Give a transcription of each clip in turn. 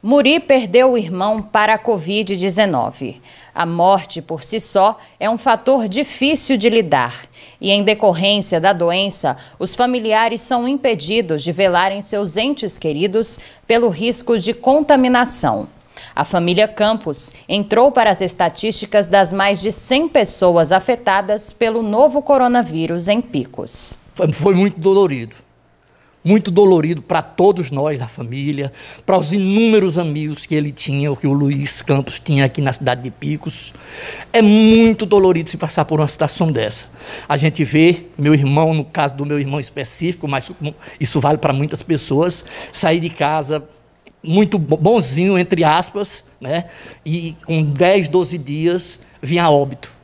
Muri perdeu o irmão para a Covid-19. A morte por si só é um fator difícil de lidar. E em decorrência da doença, os familiares são impedidos de velarem seus entes queridos pelo risco de contaminação. A família Campos entrou para as estatísticas das mais de 100 pessoas afetadas pelo novo coronavírus em Picos. Foi muito dolorido muito dolorido para todos nós, a família, para os inúmeros amigos que ele tinha, o que o Luiz Campos tinha aqui na cidade de Picos. É muito dolorido se passar por uma situação dessa. A gente vê meu irmão, no caso do meu irmão específico, mas isso vale para muitas pessoas, sair de casa muito bonzinho, entre aspas, né? e com 10, 12 dias vinha a óbito.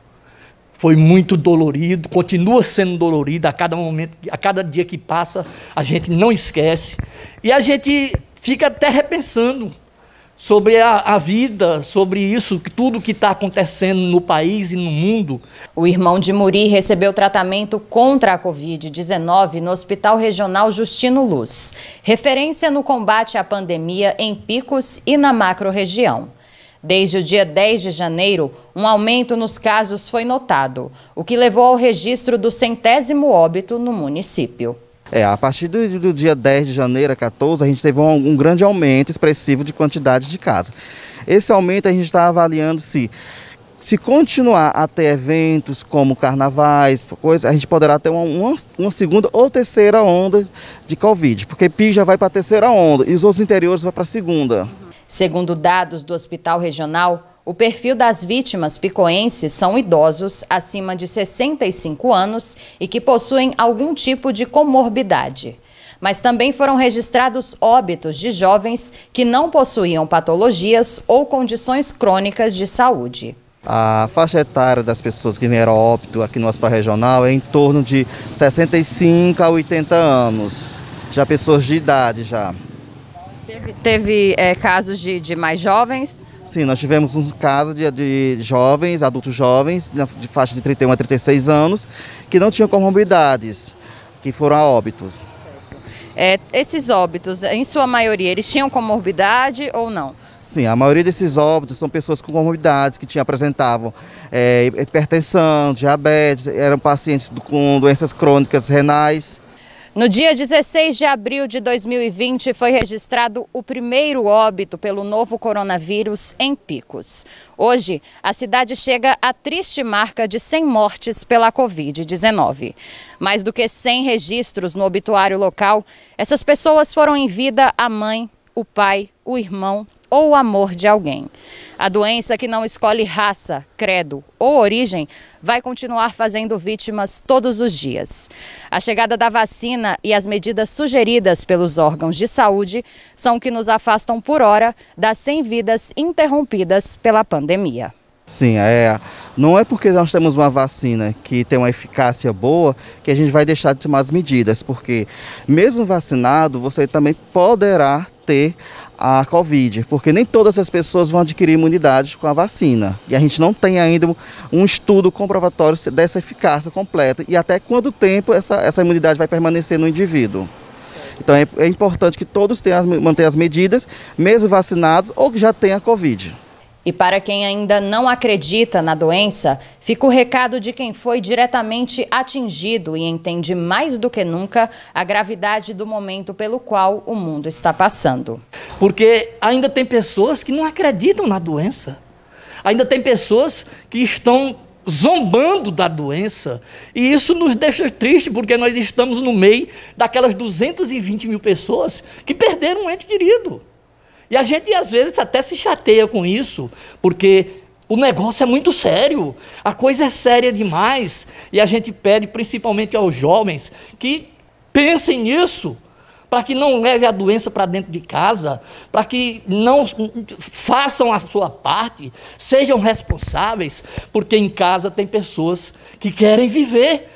Foi muito dolorido, continua sendo dolorido a cada momento, a cada dia que passa, a gente não esquece. E a gente fica até repensando sobre a, a vida, sobre isso, tudo que está acontecendo no país e no mundo. O irmão de Muri recebeu tratamento contra a Covid-19 no Hospital Regional Justino Luz, referência no combate à pandemia em picos e na macro-região. Desde o dia 10 de janeiro, um aumento nos casos foi notado, o que levou ao registro do centésimo óbito no município. É, a partir do, do dia 10 de janeiro a 14, a gente teve um, um grande aumento expressivo de quantidade de casos. Esse aumento a gente está avaliando se se continuar a ter eventos como carnavais, coisa, a gente poderá ter uma, uma, uma, segunda ou terceira onda de Covid, porque PI já vai para a terceira onda e os outros interiores vão para a segunda. Segundo dados do Hospital Regional, o perfil das vítimas picoenses são idosos acima de 65 anos e que possuem algum tipo de comorbidade. Mas também foram registrados óbitos de jovens que não possuíam patologias ou condições crônicas de saúde. A faixa etária das pessoas que vieram óbito aqui no Hospital Regional é em torno de 65 a 80 anos, já pessoas de idade já. Teve, teve é, casos de, de, mais jovens? Sim, nós tivemos um caso de, de jovens, adultos jovens, de faixa de 31 a 36 anos, que não tinham comorbidades, que foram a óbitos. É, esses óbitos, em sua maioria, eles tinham comorbidade ou não? Sim, a maioria desses óbitos são pessoas com comorbidades que tinham, apresentavam é, hipertensão, diabetes, eram pacientes com doenças crônicas renais. No dia 16 de abril de 2020 foi registrado o primeiro óbito pelo novo coronavírus em Picos. Hoje, a cidade chega à triste marca de 100 mortes pela Covid-19. Mais do que 100 registros no obituário local, essas pessoas foram em vida a mãe, o pai, o irmão, ou amor de alguém. A doença que não escolhe raça, credo ou origem vai continuar fazendo vítimas todos os dias. A chegada da vacina e as medidas sugeridas pelos órgãos de saúde são que nos afastam por hora das 100 vidas interrompidas pela pandemia. Sim, é, não é porque nós temos uma vacina que tem uma eficácia boa que a gente vai deixar de tomar as medidas, porque mesmo vacinado você também poderá ter a Covid, porque nem todas as pessoas vão adquirir imunidade com a vacina. E a gente não tem ainda um estudo comprovatório dessa eficácia completa e até quanto tempo essa, essa imunidade vai permanecer no indivíduo. Então é, é importante que todos tenham, mantenham as medidas, mesmo vacinados ou que já tenham a Covid. E para quem ainda não acredita na doença, fica o recado de quem foi diretamente atingido e entende mais do que nunca a gravidade do momento pelo qual o mundo está passando. Porque ainda tem pessoas que não acreditam na doença. Ainda tem pessoas que estão zombando da doença. E isso nos deixa triste, porque nós estamos no meio daquelas 220 mil pessoas que perderam um ente querido. E a gente, às vezes, até se chateia com isso, porque o negócio é muito sério, a coisa é séria demais. E a gente pede, principalmente aos jovens, que pensem nisso, para que não leve a doença para dentro de casa, para que não façam a sua parte, sejam responsáveis, porque em casa tem pessoas que querem viver